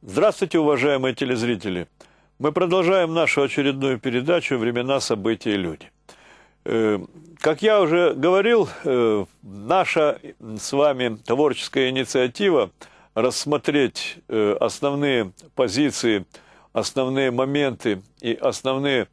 Здравствуйте, уважаемые телезрители! Мы продолжаем нашу очередную передачу «Времена, события люди». Э, как я уже говорил, э, наша с вами творческая инициатива рассмотреть э, основные позиции, основные моменты и основные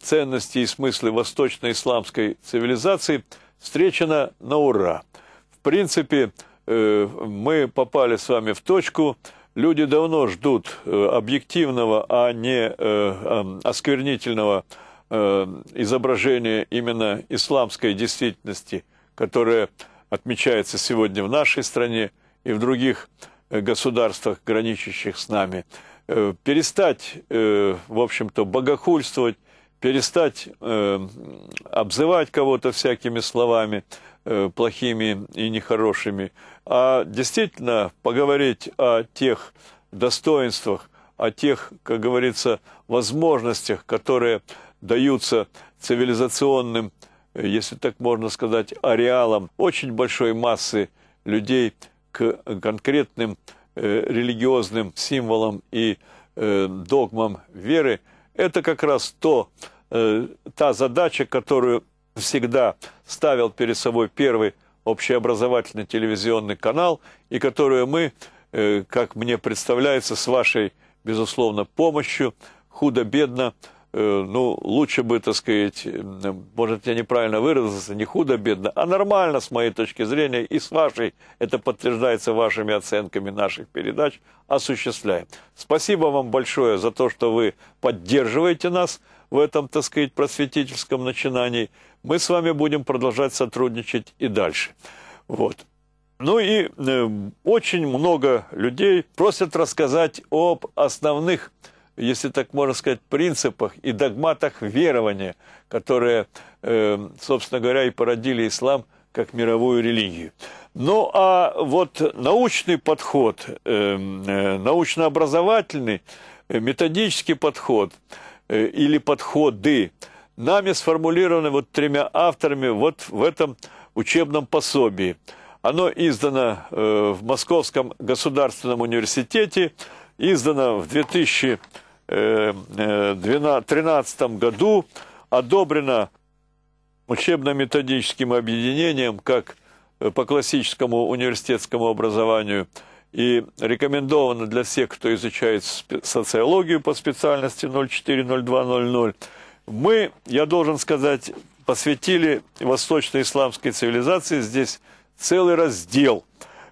ценности и смыслы восточно-исламской цивилизации встречена на ура. В принципе, мы попали с вами в точку – люди давно ждут э, объективного, а не э, эм, осквернительного э, изображения именно исламской действительности, которая отмечается сегодня в нашей стране и в других государствах, граничащих с нами. Перестать, в общем-то, богохульствовать, перестать эм, обзывать кого-то всякими словами – Э, плохими и нехорошими, а действительно поговорить о тех достоинствах, о тех, как говорится, возможностях, которые даются цивилизационным, э, если так можно сказать, ареалам очень большой массы людей к конкретным э, религиозным символам и э, догмам веры, это как раз то, э, та задача, которую всегда ставил перед собой первый общеобразовательный телевизионный канал, и которую мы, э, как мне представляется, с вашей, безусловно, помощью, худо-бедно, э, ну, лучше бы, так сказать, может, я неправильно выразился, не худо-бедно, а нормально, с моей точки зрения, и с вашей, это подтверждается вашими оценками наших передач, осуществляем. Спасибо вам большое за то, что вы поддерживаете нас в этом, так сказать, просветительском начинании мы с вами будем продолжать сотрудничать и дальше. Вот. Ну и э, очень много людей просят рассказать об основных, если так можно сказать, принципах и догматах верования, которые, э, собственно говоря, и породили ислам как мировую религию. Ну а вот научный подход, э, э научно-образовательный, э, методический подход э, или подходы – нами сформулированы вот тремя авторами вот в этом учебном пособии. Оно издано э, в Московском государственном университете, издано в 2013 э, э, году, одобрено учебно-методическим объединением как по классическому университетскому образованию и рекомендовано для всех, кто изучает социологию по специальности 040200, мы, я должен сказать, посвятили восточно исламской цивилизации здесь целый раздел,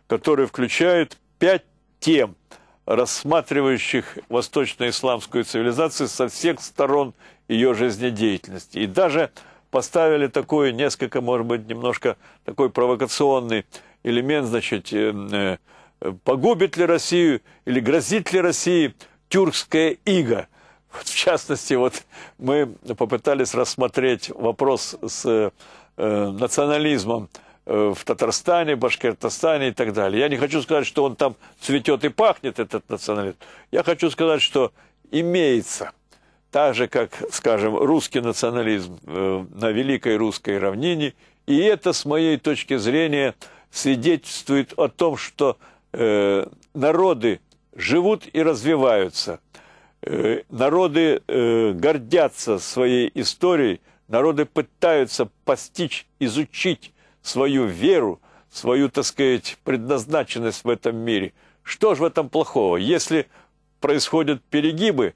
который включает пять тем, рассматривающих восточно-исламскую цивилизацию со всех сторон ее жизнедеятельности. И даже поставили такой несколько, может быть, немножко такой провокационный элемент, значит, э, э, погубит ли Россию или грозит ли России тюркская ига – в частности, вот мы попытались рассмотреть вопрос с э, национализмом э, в Татарстане, Башкортостане и так далее. Я не хочу сказать, что он там цветет и пахнет, этот национализм. Я хочу сказать, что имеется, так же, как, скажем, русский национализм э, на Великой Русской равнине, и это, с моей точки зрения, свидетельствует о том, что э, народы живут и развиваются – Э, народы э, гордятся своей историей, народы пытаются постичь, изучить свою веру, свою, так сказать, предназначенность в этом мире. Что же в этом плохого? Если происходят перегибы,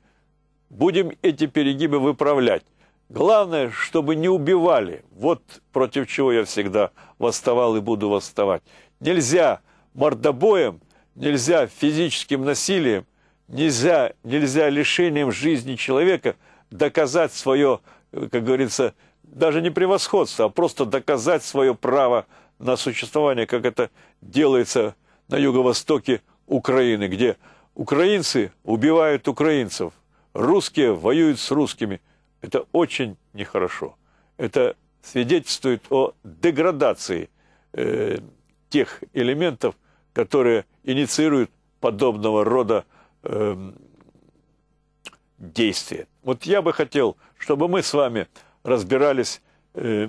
будем эти перегибы выправлять. Главное, чтобы не убивали. Вот против чего я всегда восставал и буду восставать. Нельзя мордобоем, нельзя физическим насилием – Нельзя, нельзя лишением жизни человека доказать свое, э, как говорится, даже не превосходство, а просто доказать свое право на существование, как это делается на юго-востоке Украины, где украинцы убивают украинцев, русские воюют с русскими. Это очень нехорошо. Это свидетельствует о деградации э, тех элементов, которые инициируют подобного рода Эм, действия. Вот я бы хотел, чтобы мы с вами разбирались э,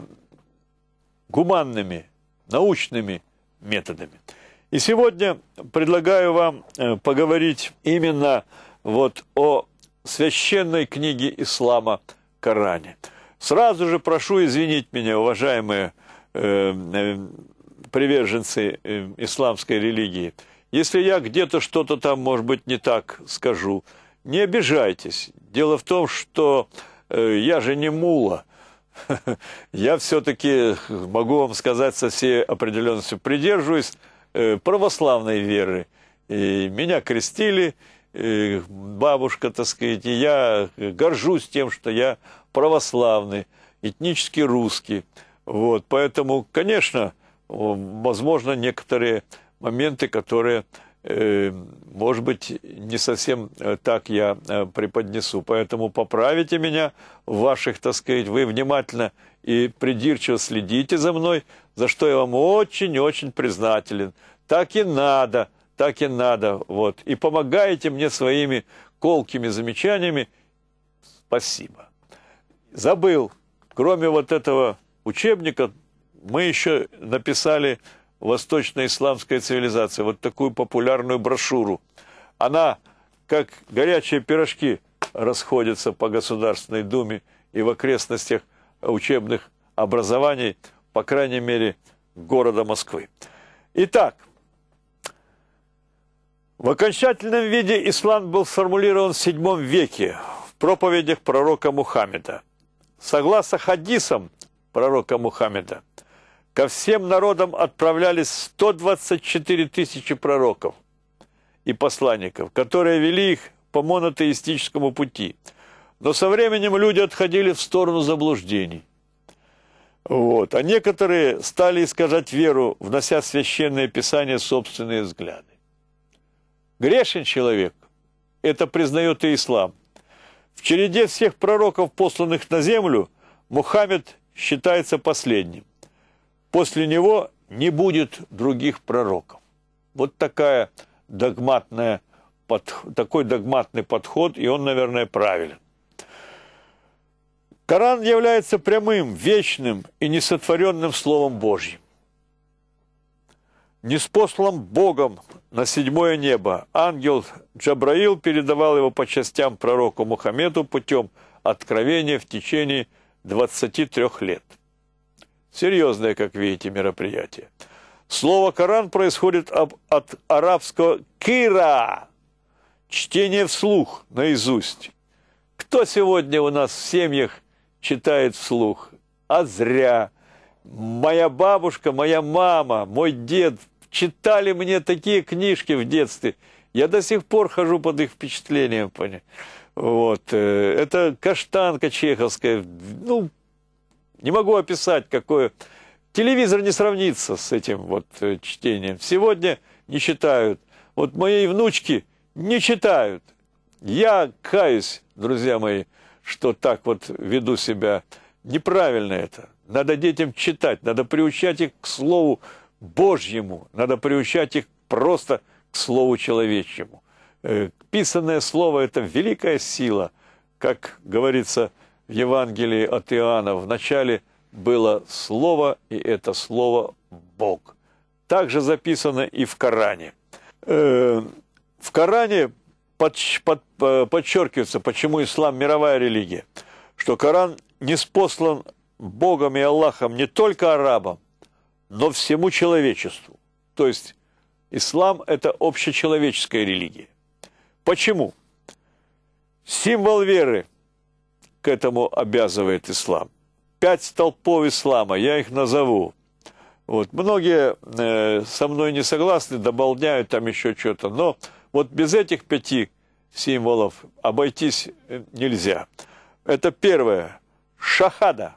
гуманными, научными методами. И сегодня предлагаю вам э, поговорить именно вот о священной книге ислама Коране. Сразу же прошу извинить меня, уважаемые э, э, приверженцы э, исламской религии – если я где-то что-то там, может быть, не так скажу, не обижайтесь. Дело в том, что э, я же не мула. Я все-таки, могу вам сказать со всей определенностью, придерживаюсь э, православной веры. И меня крестили, и бабушка, так сказать, и я горжусь тем, что я православный, этнически русский. Вот, поэтому, конечно, возможно, некоторые моменты, которые, э, может быть, не совсем э, так я э, преподнесу. Поэтому поправите меня в ваших, так сказать, вы внимательно и придирчиво следите за мной, за что я вам очень-очень признателен. Так и надо, так и надо, вот. И помогаете мне своими колкими замечаниями. Спасибо. Забыл, кроме вот этого учебника, мы еще написали «Восточно-исламская цивилизация», вот такую популярную брошюру. Она, как горячие пирожки, расходится по Государственной Думе и в окрестностях учебных образований, по крайней мере, города Москвы. Итак, в окончательном виде ислам был сформулирован в VII веке в проповедях пророка Мухаммеда. Согласно хадисам пророка Мухаммеда, Ко всем народам отправлялись 124 тысячи пророков и посланников, которые вели их по монотеистическому пути. Но со временем люди отходили в сторону заблуждений. Вот. А некоторые стали искажать веру, внося в священное писание собственные взгляды. Грешен человек, это признает и ислам. В череде всех пророков, посланных на землю, Мухаммед считается последним после него не будет других пророков. Вот такая догматная, под, такой догматный подход, и он, наверное, правилен. Коран является прямым, вечным и несотворенным Словом Божьим. Неспослан Богом на седьмое небо, ангел Джабраил передавал его по частям пророку Мухаммеду путем откровения в течение 23 лет. Серьезное, как видите, мероприятие. Слово «Коран» происходит об, от арабского «кира» – чтение вслух, наизусть. Кто сегодня у нас в семьях читает вслух? А зря. Моя бабушка, моя мама, мой дед читали мне такие книжки в детстве. Я до сих пор хожу под их впечатлением. Вот. Э, это каштанка чеховская. Ну, не могу описать, какое... Телевизор не сравнится с этим вот э, чтением. Сегодня не читают. Вот моей внучки не читают. Я каюсь, друзья мои, что так вот веду себя. Неправильно это. Надо детям читать, надо приучать их к Слову Божьему, надо приучать их просто к Слову человечьему. Э, писанное Слово – это великая сила, как говорится – в Евангелии от Иоанна, в начале было Слово, и это Слово – Бог. Также записано и в Коране. Э, в Коране под, под, э, подчеркивается, почему ислам – мировая религия, что Коран не спослан Богом и Аллахом не только арабам, но всему человечеству. То есть ислам – это общечеловеческая религия. Почему? Символ веры – к этому обязывает ислам. Пять столпов ислама, я их назову. Вот. Многие э, со мной не согласны, добавляют там еще что-то. Но вот без этих пяти символов обойтись э, нельзя. Это первое. Шахада.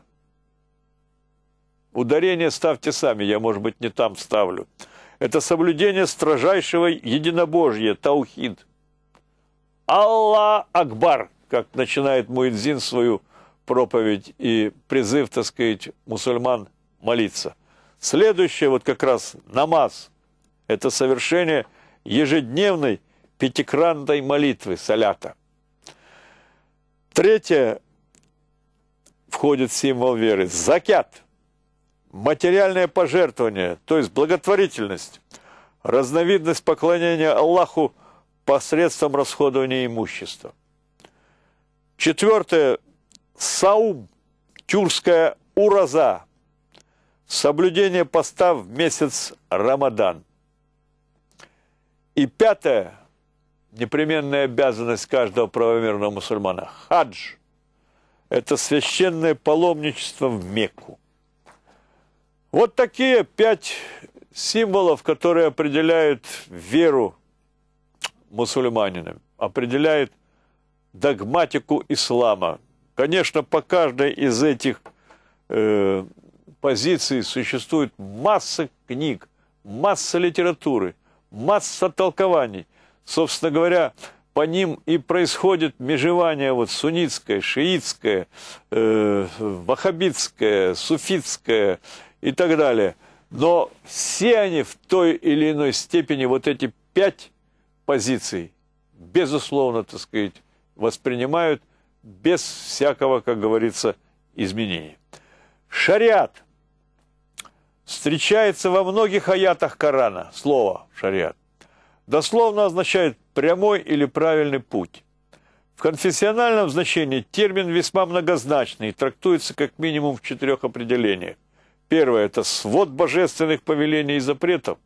Ударение ставьте сами, я, может быть, не там ставлю. Это соблюдение строжайшего единобожья, таухид. Аллах Акбар как начинает Муэдзин свою проповедь и призыв, так сказать, мусульман молиться. Следующее, вот как раз намаз, это совершение ежедневной пятикранной молитвы, салята. Третье, входит в символ веры, закят, материальное пожертвование, то есть благотворительность, разновидность поклонения Аллаху посредством расходования имущества. Четвертое. Саум тюркская ураза, соблюдение поста в месяц Рамадан. И пятое, непременная обязанность каждого правомерного мусульмана – хадж. Это священное паломничество в Мекку. Вот такие пять символов, которые определяют веру мусульманина, определяют догматику ислама. Конечно, по каждой из этих э, позиций существует масса книг, масса литературы, масса толкований. Собственно говоря, по ним и происходит межевание вот суннитское, шиитское, э, ваххабитское, суфитское и так далее. Но все они в той или иной степени, вот эти пять позиций, безусловно, так сказать, воспринимают без всякого, как говорится, изменения. Шариат встречается во многих аятах Корана, слово шариат. Дословно означает прямой или правильный путь. В конфессиональном значении термин весьма многозначный и трактуется как минимум в четырех определениях. Первое – это свод божественных повелений и запретов.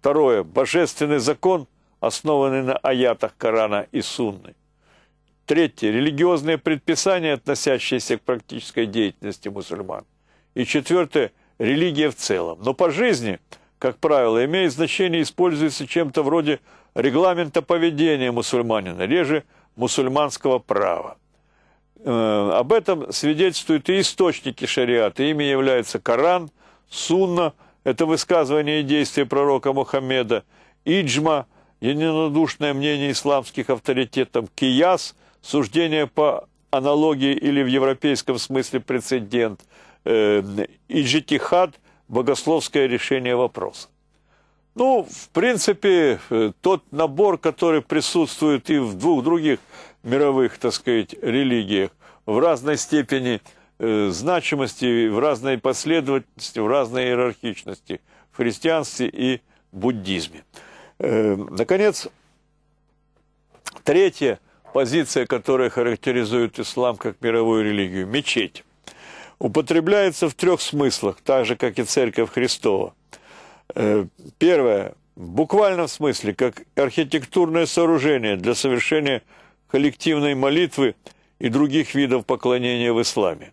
Второе – божественный закон, основанный на аятах Корана и Сунны. Третье. Религиозные предписания, относящиеся к практической деятельности мусульман. И четвертое. Религия в целом. Но по жизни, как правило, имеет значение используется чем-то вроде регламента поведения мусульманина, реже мусульманского права. Э, об этом свидетельствуют и источники шариата. Ими являются Коран, Сунна, это высказывание и действия пророка Мухаммеда, Иджма, единодушное мнение исламских авторитетов, Кияс – суждение по аналогии или в европейском смысле прецедент, э, иджитихад – богословское решение вопроса. Ну, в принципе, э, тот набор, который присутствует и в двух других мировых, так сказать, религиях, в разной степени э, значимости, в разной последовательности, в разной иерархичности в христианстве и буддизме. Э, наконец, третье – позиция, которая характеризует ислам как мировую религию, мечеть, употребляется в трех смыслах, так же, как и Церковь Христова. Э, первое, в буквальном смысле, как архитектурное сооружение для совершения коллективной молитвы и других видов поклонения в исламе.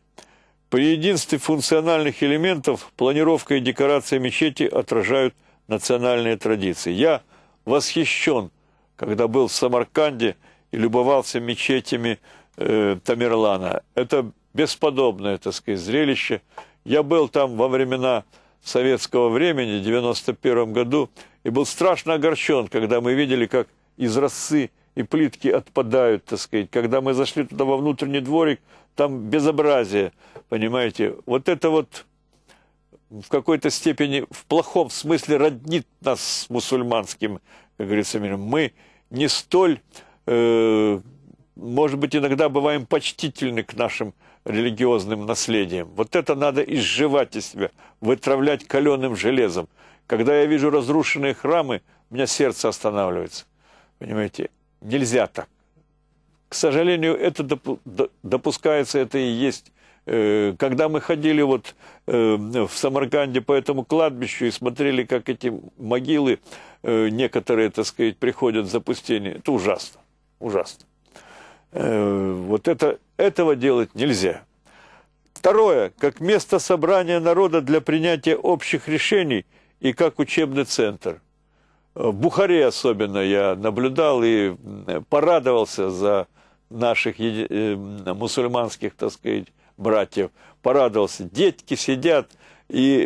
При единстве функциональных элементов планировка и декорация мечети отражают национальные традиции. Я восхищен, когда был в Самарканде – и любовался мечетями э, Тамерлана. Это бесподобное, так сказать, зрелище. Я был там во времена советского времени, в 91 году, и был страшно огорчен, когда мы видели, как из росы и плитки отпадают, так сказать. Когда мы зашли туда во внутренний дворик, там безобразие, понимаете. Вот это вот в какой-то степени, в плохом смысле роднит нас с мусульманским, как говорится, миром. Мы не столь Э, может быть, иногда бываем почтительны к нашим религиозным наследиям. Вот это надо изживать из себя, вытравлять каленым железом. Когда я вижу разрушенные храмы, у меня сердце останавливается. Понимаете, нельзя так. К сожалению, это допускается, это и есть. Э, когда мы ходили вот э, в Самарканде по этому кладбищу и смотрели, как эти могилы, некоторые, так сказать, приходят в запустение, это ужасно ужасно. Э, вот это, этого делать нельзя. Второе, как место собрания народа для принятия общих решений и как учебный центр. Э, в Бухаре особенно я наблюдал и э, порадовался за наших мусульманских, так сказать, братьев. Порадовался. Детки сидят и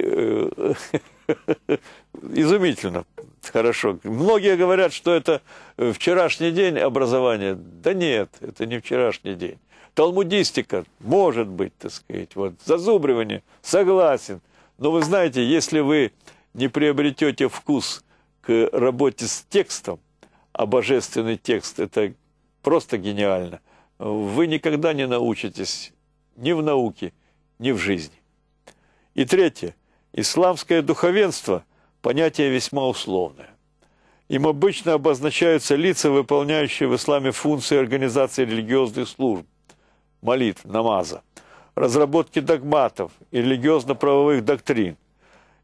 изумительно хорошо. Многие говорят, что это э, вчерашний день образования. Да нет, это не вчерашний день. Талмудистика, может быть, так сказать, вот, зазубривание, согласен. Но вы знаете, если вы не приобретете вкус к работе с текстом, а божественный текст – это просто гениально, вы никогда не научитесь ни в науке, ни в жизни. И третье. Исламское духовенство – понятие весьма условное. Им обычно обозначаются лица, выполняющие в исламе функции организации религиозных служб, молитв, намаза, разработки догматов и религиозно-правовых доктрин.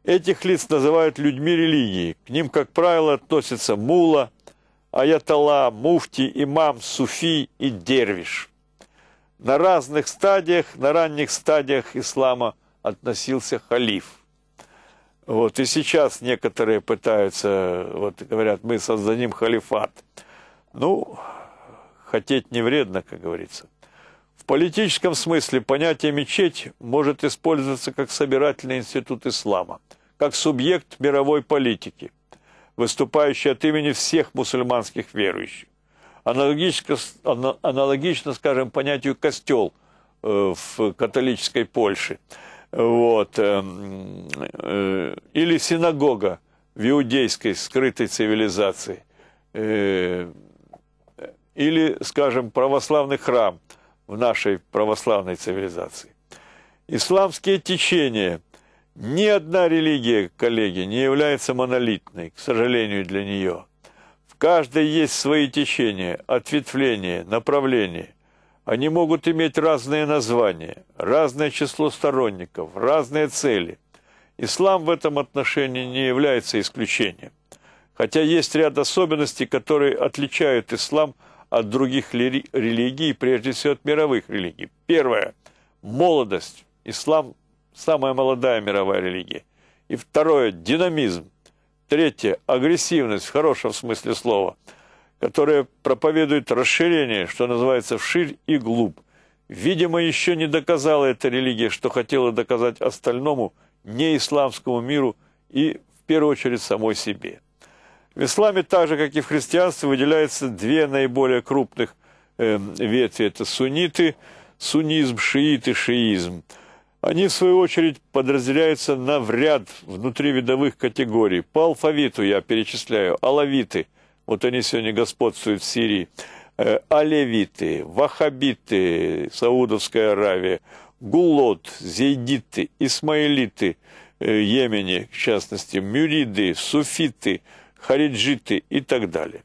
Этих лиц называют людьми религии. К ним, как правило, относятся мула, аятолла, муфти, имам, суфи и дервиш. На разных стадиях, на ранних стадиях ислама относился халиф – вот. И сейчас некоторые пытаются, вот говорят, мы создадим халифат. Ну, хотеть не вредно, как говорится. В политическом смысле понятие «мечеть» может использоваться как собирательный институт ислама, как субъект мировой политики, выступающий от имени всех мусульманских верующих. Аналогично, аналогично скажем, понятию «костел» э, в католической Польше – вот. Эм, э, или синагога в иудейской скрытой цивилизации. Э, или, скажем, православный храм в нашей православной цивилизации. Исламские течения. Ни одна религия, коллеги, не является монолитной, к сожалению, для нее. В каждой есть свои течения, ответвления, направления. Они могут иметь разные названия, разное число сторонников, разные цели. Ислам в этом отношении не является исключением. Хотя есть ряд особенностей, которые отличают ислам от других религий, прежде всего от мировых религий. Первое – молодость. Ислам – самая молодая мировая религия. И второе – динамизм. Третье – агрессивность в хорошем смысле слова – которая проповедует расширение, что называется «вширь и глуб. Видимо, еще не доказала эта религия, что хотела доказать остальному, неисламскому миру и, в первую очередь, самой себе. В исламе, так же, как и в христианстве, выделяются две наиболее крупных э, ветви. Это сунниты, суннизм, шииты, шиизм. Они, в свою очередь, подразделяются на в ряд внутривидовых категорий. По алфавиту я перечисляю. Алавиты – вот они сегодня господствуют в Сирии, э, алевиты, вахабиты, Саудовская Аравия, гулот, зейдиты, исмаилиты, э, Йемене, в частности, мюриды, суфиты, хариджиты и так далее.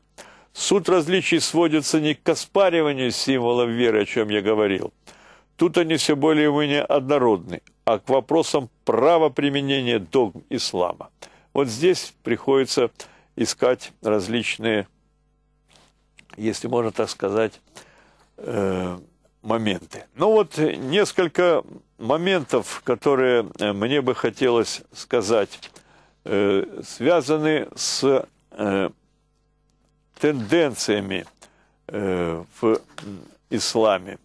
Суть различий сводится не к оспариванию символов веры, о чем я говорил. Тут они все более и менее однородны, а к вопросам права применения догм ислама. Вот здесь приходится искать различные, если можно так сказать, э, моменты. Ну вот несколько моментов, которые э, мне бы хотелось сказать, э, связаны с тенденциями в исламе.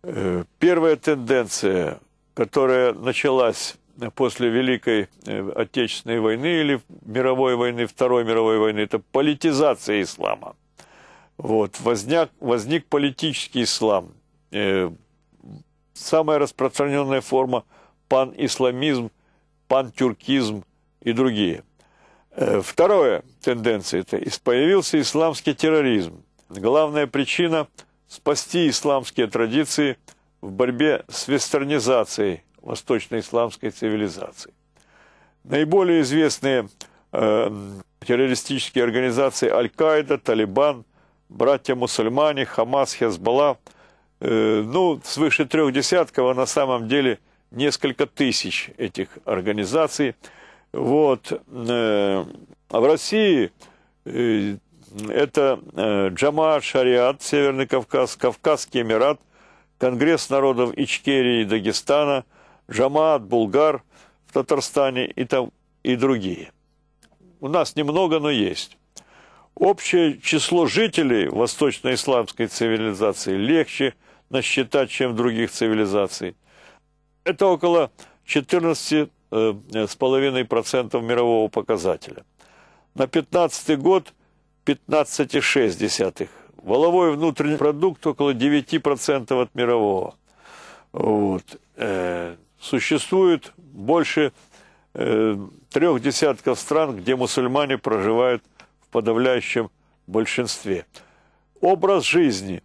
Первая тенденция, которая началась после Великой э, Отечественной войны или мировой войны, Второй мировой войны, это политизация ислама. Вот, возник, возник политический ислам. Э, самая распространенная форма – пан-исламизм, пан-тюркизм и другие. Э, Вторая тенденция – это появился исламский терроризм. Главная причина – спасти исламские традиции в борьбе с вестернизацией исламской цивилизации. Наиболее известные э, террористические организации Аль-Каида, Талибан, братья-мусульмане, Хамас, Хезбалла, э, ну, свыше трех десятков, а на самом деле несколько тысяч этих организаций. Вот. Э, а в России э, это э, Джамаат Шариат, Северный Кавказ, Кавказский Эмират, Конгресс народов Ичкерии и Дагестана – Жамаат, Булгар в Татарстане и, там, и другие. У нас немного, но есть. Общее число жителей восточно-исламской цивилизации легче насчитать, чем других цивилизаций. Это около 14,5% э, мирового показателя. На 15 год 15,6%. Воловой внутренний продукт около 9% от мирового. Вот. Э, существует больше э, трех десятков стран, где мусульмане проживают в подавляющем большинстве. Образ жизни,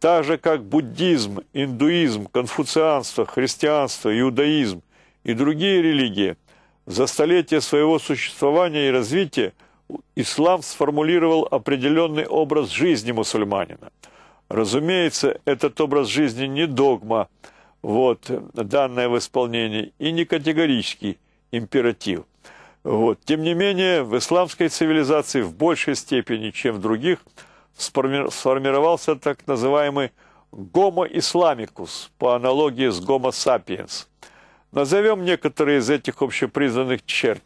так же как буддизм, индуизм, конфуцианство, христианство, иудаизм и другие религии, за столетия своего существования и развития ислам сформулировал определенный образ жизни мусульманина. Разумеется, этот образ жизни не догма – вот, данное в исполнении, и не категорический императив. Вот. Тем не менее, в исламской цивилизации в большей степени, чем в других, сформировался так называемый «гомо исламикус» по аналогии с «гомо сапиенс». Назовем некоторые из этих общепризнанных черт.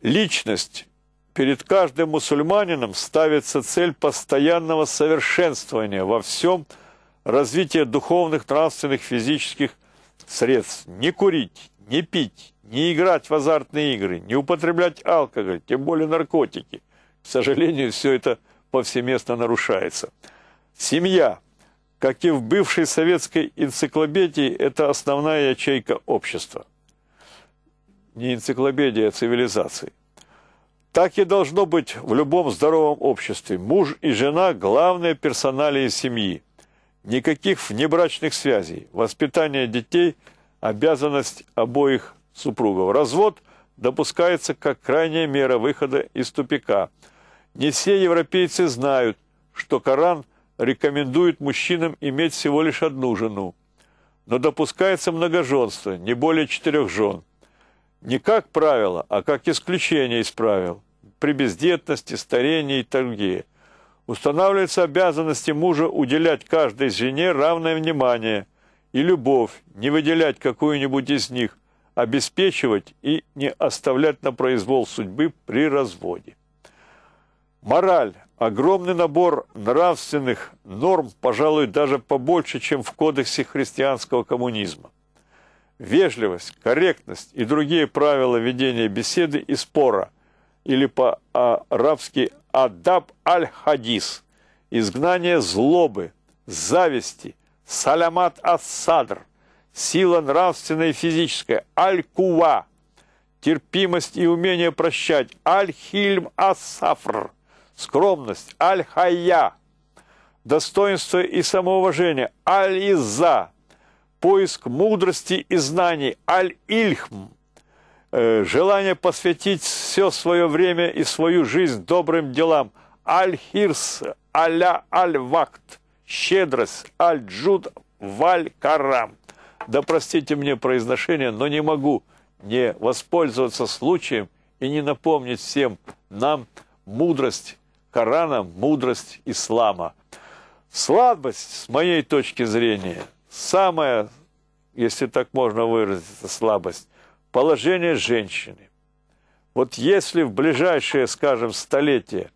Личность. Перед каждым мусульманином ставится цель постоянного совершенствования во всем – развитие духовных, нравственных, физических средств. Не курить, не пить, не играть в азартные игры, не употреблять алкоголь, тем более наркотики. К сожалению, все это повсеместно нарушается. Семья, как и в бывшей советской энциклопедии, это основная ячейка общества. Не энциклопедия, а цивилизации. Так и должно быть в любом здоровом обществе. Муж и жена – главные персоналии семьи – Никаких внебрачных связей. Воспитание детей – обязанность обоих супругов. Развод допускается как крайняя мера выхода из тупика. Не все европейцы знают, что Коран рекомендует мужчинам иметь всего лишь одну жену. Но допускается многоженство, не более четырех жен. Не как правило, а как исключение из правил. При бездетности, старении и торге устанавливаются обязанности мужа уделять каждой жене равное внимание и любовь, не выделять какую-нибудь из них, обеспечивать и не оставлять на произвол судьбы при разводе. Мораль – огромный набор нравственных норм, пожалуй, даже побольше, чем в кодексе христианского коммунизма. Вежливость, корректность и другие правила ведения беседы и спора – или по-арабски «Адаб аль-Хадис» – изгнание злобы, зависти, салямат ас-садр, сила нравственная и физическая, аль-кува, терпимость и умение прощать, аль-хильм ас-сафр, скромность, аль-хайя, достоинство и самоуважение, аль-изза, поиск мудрости и знаний, аль-ильхм – Э, желание посвятить все свое время и свою жизнь добрым делам. Аль-Хирс, Аля Аль-Вакт, щедрость, Аль-Джуд, Валь-Карам. Да простите мне произношение, но не могу не воспользоваться случаем и не напомнить всем нам мудрость Корана, мудрость ислама. Слабость, с моей точки зрения, самая, если так можно выразиться, слабость, положение женщины. Вот если в ближайшее, скажем, столетие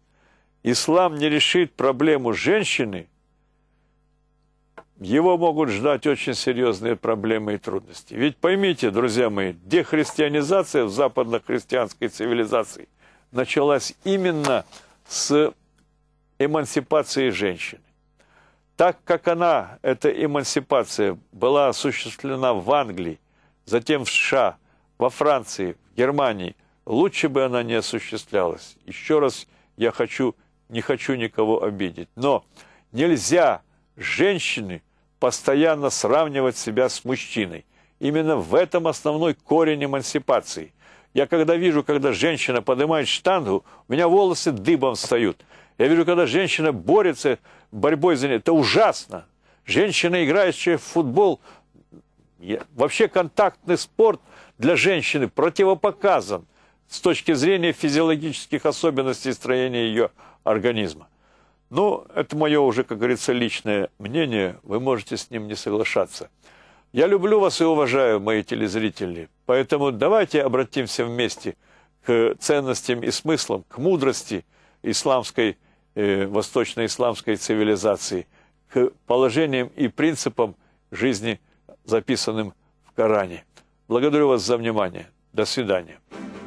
ислам не решит проблему женщины, его могут ждать очень серьезные проблемы и трудности. Ведь поймите, друзья мои, дехристианизация в западно-христианской цивилизации началась именно с эмансипации женщины. Так как она, эта эмансипация, была осуществлена в Англии, затем в США – во Франции, в Германии, лучше бы она не осуществлялась. Еще раз я хочу, не хочу никого обидеть. Но нельзя женщины постоянно сравнивать себя с мужчиной. Именно в этом основной корень эмансипации. Я когда вижу, когда женщина поднимает штангу, у меня волосы дыбом встают. Я вижу, когда женщина борется борьбой за нее. Это ужасно. Женщина, играющая в футбол, вообще контактный спорт – для женщины противопоказан с точки зрения физиологических особенностей строения ее организма. Ну, это мое уже, как говорится, личное мнение, вы можете с ним не соглашаться. Я люблю вас и уважаю, мои телезрители, поэтому давайте обратимся вместе к ценностям и смыслам, к мудрости исламской, э, восточно-исламской цивилизации, к положениям и принципам жизни, записанным в Коране. Благодарю вас за внимание. До свидания.